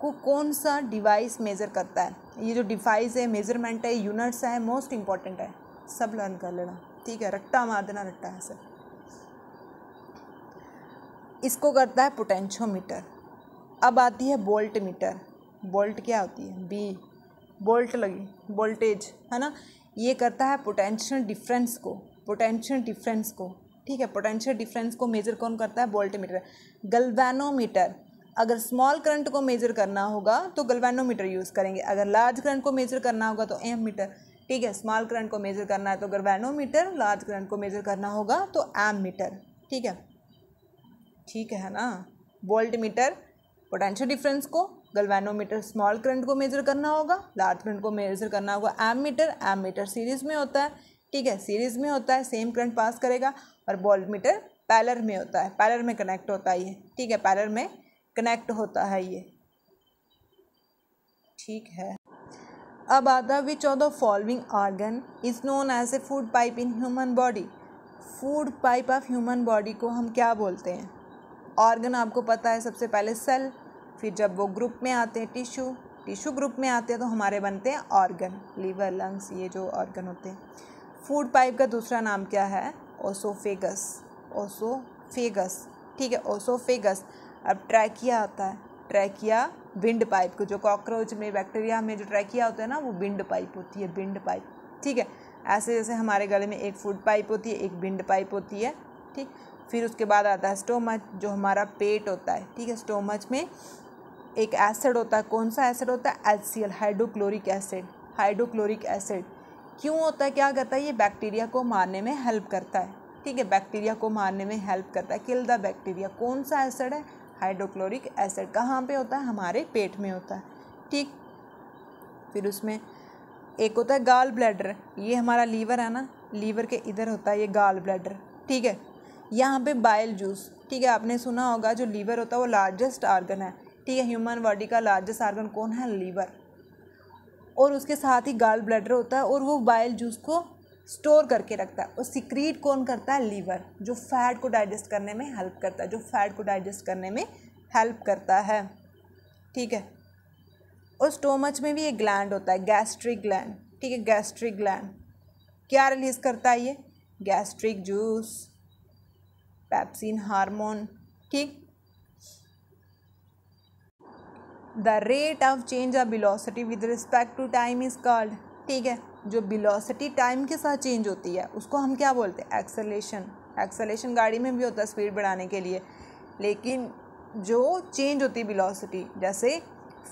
को कौन सा डिवाइस मेज़र करता है ये जो डिवाइस है मेजरमेंट है यूनिट्स है मोस्ट इंपॉर्टेंट है सब लर्न कर लेना ठीक है रट्टा मार देना रट्टा है सर इसको करता है पोटेंशियोमीटर अब आती है बोल्ट मीटर बोल्ट क्या होती है बी बोल्ट लगी वोल्टेज है ना ये करता है पोटेंशियल डिफरेंस को पोटेंशियल डिफरेंस को ठीक है पोटेंशियल डिफरेंस को मेजर कौन करता है वोल्टमीटर गल्वेनोमीटर अगर स्मॉल करंट को मेजर करना होगा तो गल्वेनोमीटर यूज़ करेंगे अगर लार्ज करंट को मेजर करना होगा तो एम मीटर ठीक है स्मॉल करंट को मेजर करना है तो गल्वेनोमीटर लार्ज करंट को मेजर करना होगा तो एम मीटर ठीक है ठीक है ना वोल्ट मीटर पोटेंशियल डिफरेंस को गलवानोमीटर स्मॉल करंट को मेजर करना होगा लार्ज करंट को मेजर करना होगा ammeter ammeter series में होता है ठीक है सीरीज़ में होता है सेम करंट पास करेगा और बॉल्ट मीटर पैलर में होता है पैलर में कनेक्ट होता है ये ठीक है पैलर में कनेक्ट होता है ये ठीक है अब आता which of the following organ is known as a food pipe in human body food pipe of human body को हम क्या बोलते हैं ऑर्गन आपको पता है सबसे पहले सेल फिर जब वो ग्रुप में आते हैं टिश्यू टिश्यू ग्रुप में आते हैं तो हमारे बनते हैं ऑर्गन लीवर लंग्स ये जो ऑर्गन होते हैं फूड पाइप का दूसरा नाम क्या है ओसोफेगस ओसोफेगस ठीक है ओसोफेगस अब ट्रैकिया आता है ट्रैकिया विंड पाइप को जो कॉकरोच में बैक्टीरिया में जो ट्रैकिया होता है ना वो विंड पाइप होती है विंड पाइप ठीक है ऐसे जैसे हमारे गले में एक फूड पाइप होती है एक विंड पाइप होती है ठीक फिर उसके बाद आता है स्टोमच जो हमारा पेट होता है ठीक है स्टोमच में एक एसिड होता है कौन सा एसिड होता है H hydrochloric acid hydrochloric acid क्यों होता है क्या करता है ये बैक्टीरिया को मारने में हेल्प करता है ठीक है बैक्टीरिया को मारने में हेल्प करता है किल द बैक्टीरिया कौन सा एसिड है हाइड्रोक्लोरिक एसिड कहाँ पे होता है हमारे पेट में होता है ठीक फिर उसमें एक होता है गाल ब्लैडर ये हमारा लीवर है ना लीवर के इधर होता है ये गाल ब्लैडर ठीक है यहाँ पे बाइल जूस ठीक है आपने सुना होगा जो लीवर होता है वो लार्जेस्ट आर्गन है ठीक है ह्यूमन बॉडी का लार्जेस्ट आर्गन कौन है लीवर और उसके साथ ही गाल ब्लडर होता है और वो बाइल जूस को स्टोर करके रखता है और सिक्रीट कौन करता है लीवर जो फैट को डाइजेस्ट करने में हेल्प करता है जो फैट को डाइजेस्ट करने में हेल्प करता है ठीक है और स्टोमच में भी एक ग्लैंड होता है गैस्ट्रिक ग्लैंड ठीक है गैस्ट्रिक ग्लैंड क्या रिलीज़ करता है ये गैस्ट्रिक जूस पैप्सिन हार्मोन ठीक the rate of change of velocity with respect to time is called ठीक है जो बिलोसिटी टाइम के साथ चेंज होती है उसको हम क्या बोलते हैं एक्सलेशन एक्सलेशन गाड़ी में भी होता है स्पीड बढ़ाने के लिए लेकिन जो चेंज होती है बिलोसिटी जैसे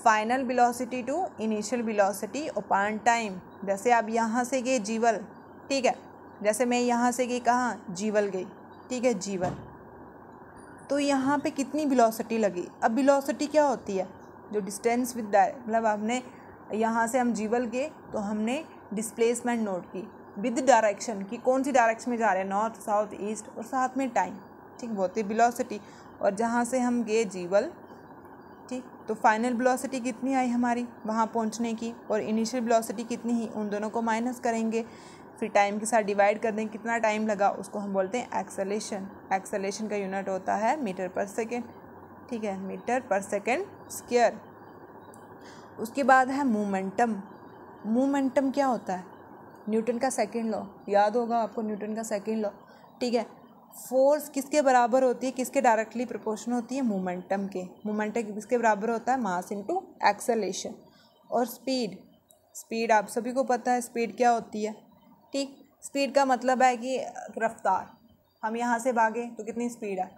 final velocity to initial velocity upon time जैसे आप यहाँ से गए जीवल ठीक है जैसे मैं यहाँ से गई कहाँ जीवल गई ठीक है जीवल तो यहाँ पे कितनी बिलोसिटी लगी अब बिलोसिटी क्या होती है जो डिस्टेंस विद मतलब हमने यहाँ से हम जीवल गए तो हमने डिस्प्लेसमेंट नोट की विद डायरेक्शन कि कौन सी डायरेक्शन में जा रहे हैं नॉर्थ साउथ ईस्ट और साथ में टाइम ठीक बहुत ही बिलोसिटी और जहाँ से हम गए जीवल ठीक तो फाइनल वेलोसिटी कितनी आई हमारी वहाँ पहुँचने की और इनिशियल ब्लॉसिटी कितनी ही उन दोनों को माइनस करेंगे फिर टाइम के साथ डिवाइड कर दें कितना टाइम लगा उसको हम बोलते हैं एक्सेलेशन एक्सेलेशन का यूनिट होता है मीटर पर सेकेंड ठीक है मीटर पर सेकेंड स्क्वेयर उसके बाद है मोमेंटम मोमेंटम क्या होता है न्यूटन का सेकेंड लॉ याद होगा आपको न्यूटन का सेकेंड लॉ ठीक है फोर्स किसके बराबर होती है किसके डायरेक्टली प्रोपोर्शन होती है मोमेंटम के मोमेंटम किसके बराबर होता है मास इनटू एक्सेलेशन और स्पीड स्पीड आप सभी को पता है स्पीड क्या होती है ठीक स्पीड का मतलब है कि रफ्तार हम यहाँ से भागें तो कितनी स्पीड है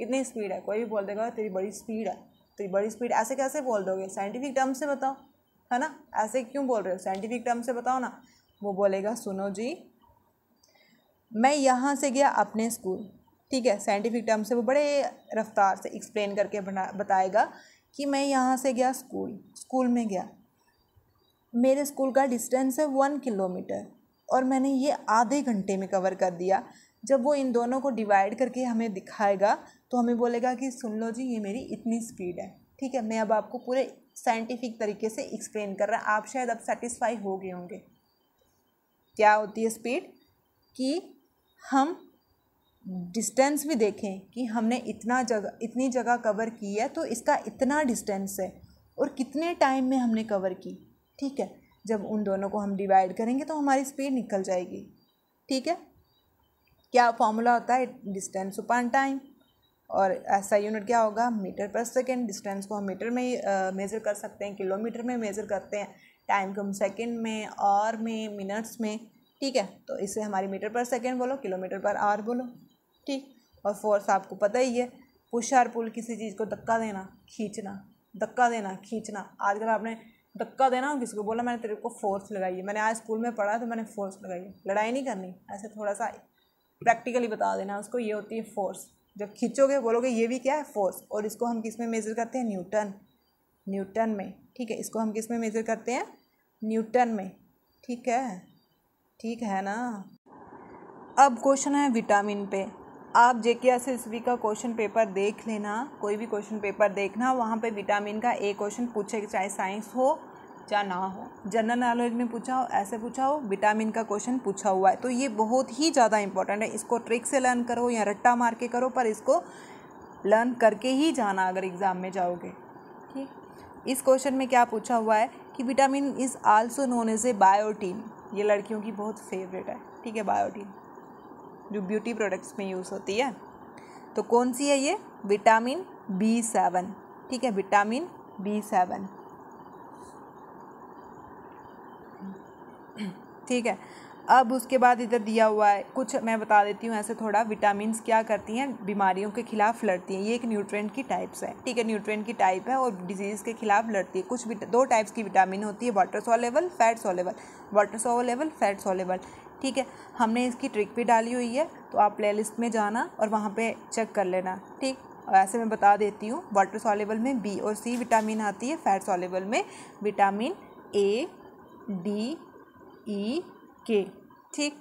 कितनी स्पीड है कोई भी बोल देगा तेरी बड़ी स्पीड है तेरी बड़ी स्पीड ऐसे कैसे बोल दोगे साइंटिफिक टर्म से बताओ है ना ऐसे क्यों बोल रहे हो साइंटिफिक टर्म से बताओ ना वो बोलेगा सुनो जी मैं यहाँ से गया अपने स्कूल ठीक है साइंटिफिक टर्म से वो बड़े रफ्तार से एक्सप्लेन करके बना बताएगा कि मैं यहाँ से गया स्कूल स्कूल में गया मेरे स्कूल का डिस्टेंस है वन किलोमीटर और मैंने ये आधे घंटे में कवर कर दिया जब वो इन दोनों को डिवाइड करके हमें दिखाएगा तो हमें बोलेगा कि सुन लो जी ये मेरी इतनी स्पीड है ठीक है मैं अब आपको पूरे साइंटिफिक तरीके से एक्सप्लेन कर रहा आप शायद अब सेटिस्फाई हो गए होंगे क्या होती है स्पीड कि हम डिस्टेंस भी देखें कि हमने इतना जगह इतनी जगह कवर की है तो इसका इतना डिस्टेंस है और कितने टाइम में हमने कवर की ठीक है जब उन दोनों को हम डिवाइड करेंगे तो हमारी स्पीड निकल जाएगी ठीक है क्या फॉर्मूला होता है डिस्टेंस अपॉन टाइम और ऐसा यूनिट क्या होगा मीटर पर सेकेंड डिस्टेंस को हम मीटर में मेज़र कर सकते हैं किलोमीटर में मेज़र करते हैं टाइम को हम सेकेंड में और में मिनट्स में ठीक है तो इसे हमारी मीटर पर सेकेंड बोलो किलोमीटर पर आवर बोलो ठीक और फोर्स आपको पता ही है पुश और पुल किसी चीज़ को धक्का देना खींचना धक्का देना खींचना आजकल आपने धक्का देना किसी को बोला मैंने तेरे को फोर्स लगाई है मैंने आज स्कूल में पढ़ा तो मैंने फोर्स लगाई है लड़ाई नहीं करनी ऐसे थोड़ा सा प्रैक्टिकली बता देना उसको ये होती है फोर्स जब खींचोगे बोलोगे ये भी क्या है फोर्स और इसको हम किस में मेज़र करते हैं न्यूटन न्यूटन में ठीक है इसको हम किस में मेज़र करते हैं न्यूटन में ठीक है ठीक है ना अब क्वेश्चन है विटामिन पे आप जे के एस एस का क्वेश्चन पेपर देख लेना कोई भी क्वेश्चन पेपर देखना वहाँ पे विटामिन का एक क्वेश्चन पूछे चाहे साइंस हो बच्चा ना हो जनरल नॉलेज में पूछा हो ऐसे पूछा हो विटामिन का क्वेश्चन पूछा हुआ है तो ये बहुत ही ज़्यादा इंपॉर्टेंट है इसको ट्रिक से लर्न करो या रट्टा मार के करो पर इसको लर्न करके ही जाना अगर एग्ज़ाम में जाओगे ठीक इस क्वेश्चन में क्या पूछा हुआ है कि vitamin is also known as a biotin ये लड़कियों की बहुत फेवरेट है ठीक है बायोटीन जो ब्यूटी प्रोडक्ट्स में यूज़ होती है तो कौन सी है ये विटामिन बी सेवन ठीक है विटामिन बी सेवन ठीक है अब उसके बाद इधर दिया हुआ है कुछ मैं बता देती हूँ ऐसे थोड़ा विटामिन क्या करती हैं बीमारियों के खिलाफ लड़ती हैं ये एक न्यूट्रेंट की टाइप्स है ठीक है न्यूट्रेंट की टाइप है और डिजीज़ के खिलाफ लड़ती है कुछ दो टाइप्स की विटामिन होती है water soluble fat soluble water soluble fat soluble ठीक है हमने इसकी ट्रिक भी डाली हुई है तो आप प्ले में जाना और वहाँ पर चेक कर लेना ठीक और ऐसे मैं बता देती हूँ वाटर सॉलेबल में बी और सी विटामिन आती है फैट सॉलेबल में vitamin A D E e, K ठीक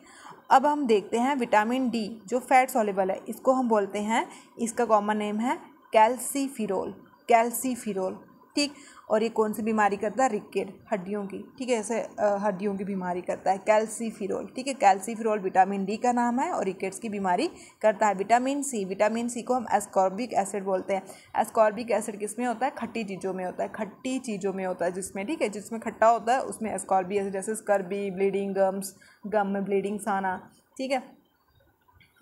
अब हम देखते हैं विटामिन डी जो फैट सॉलेबल है इसको हम बोलते हैं इसका कॉमन नेम है कैल्सीफिरोल कैल्सीफिरोल ठीक और ये कौन सी बीमारी करता है रिकेट हड्डियों की ठीक है ऐसे हड्डियों की बीमारी करता है कैल्सीफिरोल ठीक है कैल्सीफिरोल विटामिन डी का नाम है और रिकेट्स की बीमारी करता है विटामिन सी विटामिन सी को हम एस्कॉर्बिक एसिड बोलते हैं एस्कॉर्बिक एसिड किस में होता है खट्टी चीज़ों में होता है खट्टी चीज़ों में होता है जिसमें ठीक है जिसमें खट्टा होता है उसमें एस्कॉर्बी एसिड जैसे स्कर्बी ब्लीडिंग गम्स गम में ब्लीडिंग्स आना ठीक है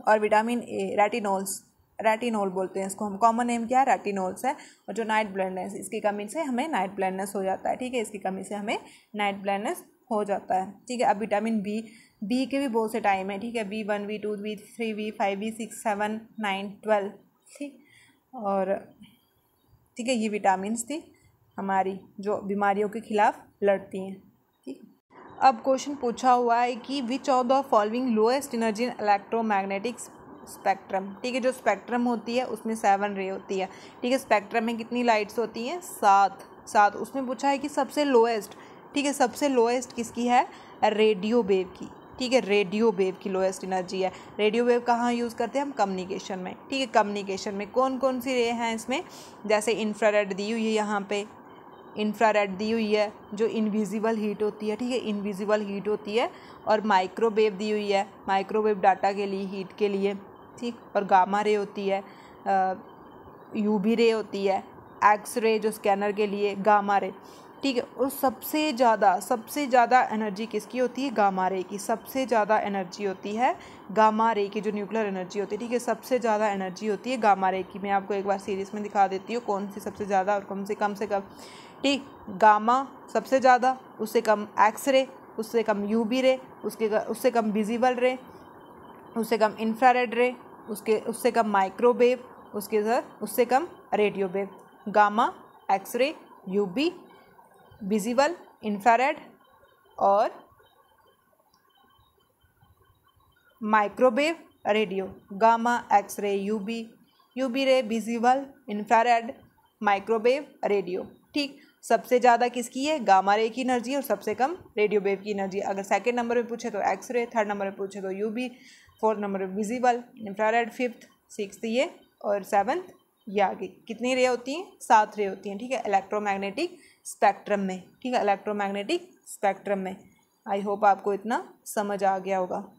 और विटामिन ए रेटिनोल्स रेटिनोल बोलते हैं इसको हम कॉमन नेम क्या है रेटिनोल्स है और जो नाइट ब्लाइंडनेस इसकी कमी से हमें नाइट ब्लाइंडनेस हो जाता है ठीक है इसकी कमी से हमें नाइट ब्लाइंडनेस हो जाता है ठीक है अब विटामिन बी बी के भी बहुत से टाइम है ठीक है B one B two B three B five B six seven nine twelve ठीक और ठीक है ये विटामिन थी हमारी जो बीमारियों के खिलाफ लड़ती हैं ठीक अब क्वेश्चन पूछा हुआ है कि which of the following lowest energy in electromagnetics spectrum ठीक है जो स्पेक्ट्रम होती है उसमें सेवन रे होती है ठीक है स्पेक्ट्रम में कितनी लाइट्स होती हैं सात सात उसमें पूछा है कि सबसे लोएस्ट ठीक है सबसे लोएस्ट किसकी है रेडियो वेव की ठीक है रेडियो वेव की लोएस्ट एनर्जी है रेडियो वेव कहाँ यूज़ करते हैं हम कम्युनिकेशन में ठीक है कम्युनिकेशन में कौन कौन सी रे हैं इसमें जैसे इंफ्रारेड दी हुई है यहाँ पे इंफ्रारेड दी हुई है जो इनविजिबल हीट होती है ठीक है इनविजिबल हीट होती है और माइक्रोवेव दी हुई है माइक्रोवेव डाटा के लिए हीट के लिए ठीक और गामा रे होती है यू बी रे होती है एक्स रे जो स्कैनर के लिए गामा रे ठीक है और सबसे ज़्यादा सबसे ज़्यादा एनर्जी किसकी होती है गामा रे की सबसे ज़्यादा एनर्जी होती है गामा रे की जो न्यूक्लियर एनर्जी होती है ठीक है सबसे ज़्यादा एनर्जी होती है गामा रे की मैं आपको एक बार सीरीज में दिखा देती हूँ कौन सी सबसे ज़्यादा और कम से कम से कम ठीक गामा सबसे ज़्यादा उससे कम एक्स रे उससे कम यू बी रे उसके उससे कम विजिबल रे उससे कम इंफ्रारेड रे उसके उससे कम माइक्रोवेव उसके सर उससे कम radio wave gamma X-ray UV visible infrared और microwave radio gamma X-ray UV UV ray visible infrared microwave radio ठीक सबसे ज़्यादा किसकी है गामा रे की एनर्जी और सबसे कम रेडियो वेव की एनर्जी अगर सेकेंड नंबर में पूछे तो एक्सरे थर्ड नंबर में पूछे तो UV fourth number visible infrared fifth six ये और सेवन्थ ये आगे कितनी रे होती हैं सात रे होती हैं ठीक है इलेक्ट्रोमैग्नेटिक स्पेक्ट्रम में ठीक है इलेक्ट्रोमैग्नेटिक स्पेक्ट्रम में आई होप आपको इतना समझ आ गया होगा